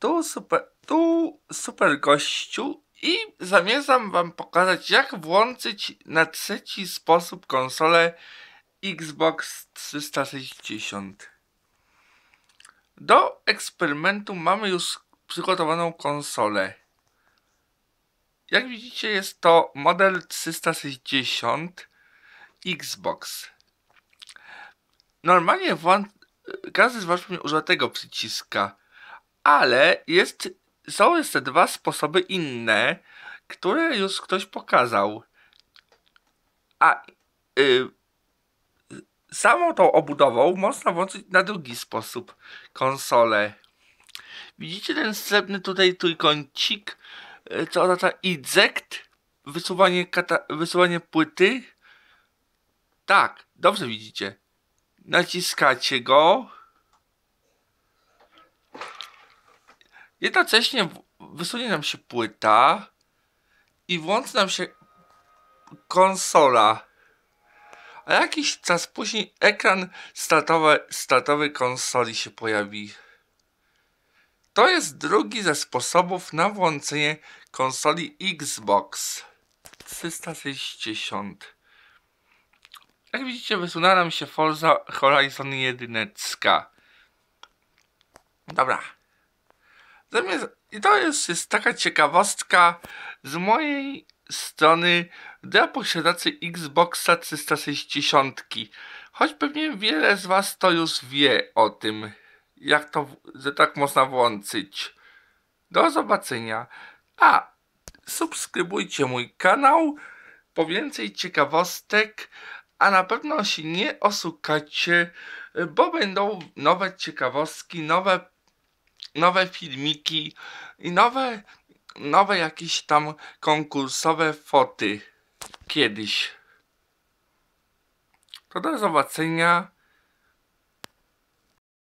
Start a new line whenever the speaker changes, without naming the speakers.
tu super, tu super gościu i zamierzam wam pokazać jak włączyć na trzeci sposób konsolę Xbox 360. Do eksperymentu mamy już przygotowaną konsolę. Jak widzicie jest to model 360 Xbox. Normalnie każdy z Was używa tego przyciska ale jest, są jeszcze dwa sposoby inne, które już ktoś pokazał. A y, samą tą obudową można włączyć na drugi sposób konsolę. Widzicie ten srebrny tutaj trójkącik, y, co oznacza eject, wysuwanie, wysuwanie płyty. Tak, dobrze widzicie. Naciskacie go Jednocześnie wysunie nam się płyta i włączy nam się konsola. A jakiś czas później ekran startowy, startowy konsoli się pojawi. To jest drugi ze sposobów na włączenie konsoli Xbox 360. Jak widzicie, wysunęła nam się Forza Horizon 1. Dobra, Zamiast, I to jest, jest taka ciekawostka z mojej strony dla posiadaczy Xboxa 360. Choć pewnie wiele z Was to już wie o tym, jak to, że tak można włączyć. Do zobaczenia. A, subskrybujcie mój kanał po więcej ciekawostek, a na pewno się nie oszukacie, bo będą nowe ciekawostki, nowe nowe filmiki i nowe, nowe jakieś tam konkursowe foty kiedyś. To do zobaczenia.